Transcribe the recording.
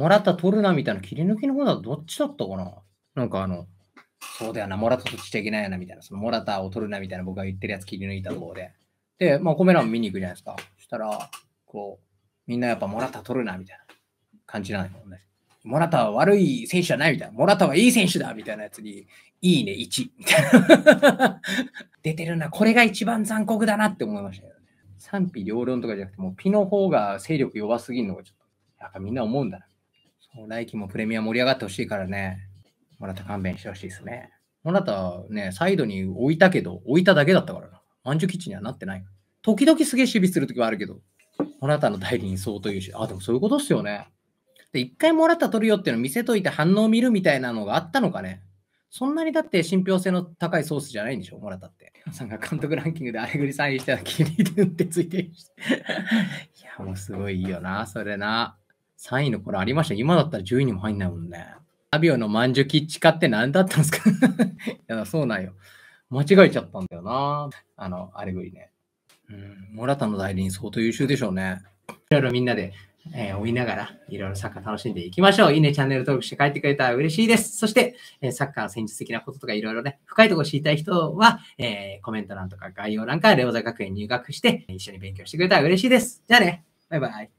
もらった取るなみたいな切り抜きの方だとどっちだったかななんかあの、そうだよな、もらった取っちゃいけないよなみたいな、そのもらったを取るなみたいな僕が言ってるやつ切り抜いたところで。で、まあ、コメ欄見に行くじゃないですか。そしたら、こう、みんなやっぱもらった取るなみたいな感じなんだよね。モラタは悪い選手じゃないみたいな。モラタはいい選手だみたいなやつに、いいね1みたいな。出てるな。これが一番残酷だなって思いましたよね。賛否両論とかじゃなくて、もうピの方が勢力弱すぎるのがちょっと、やっぱみんな思うんだな。来季もプレミア盛り上がってほしいからね、もらった勘弁してほしいですね。もらったね、サイドに置いたけど、置いただけだったからな。満ンキッチンにはなってない。時々すげえ守備するときはあるけど、もらったの代理にそうというし、あ、でもそういうことっすよね。で、一回もらった取るよっていうの見せといて反応を見るみたいなのがあったのかね。そんなにだって信憑性の高いソースじゃないんでしょ、もらったって。さんが監督ランキングでアレグリサインしたら気に入ってついてるし。いや、もうすごいよな、それな。3位の頃ありました。今だったら10位にも入んないもんね。アビオのまんじゅキッチカって何だったんですか いや、そうなんよ。間違えちゃったんだよな。あの、あれぐりね。うん、モラタの代理人相当優秀でしょうね。いろいろみんなで、えー、追いながら、いろいろサッカー楽しんでいきましょう。いいね、チャンネル登録して帰ってくれたら嬉しいです。そして、えー、サッカー戦術的なこととかいろいろね、深いところ知りたい人は、えー、コメント欄とか概要欄からレオザ学園入学して、一緒に勉強してくれたら嬉しいです。じゃあね、バイバイ。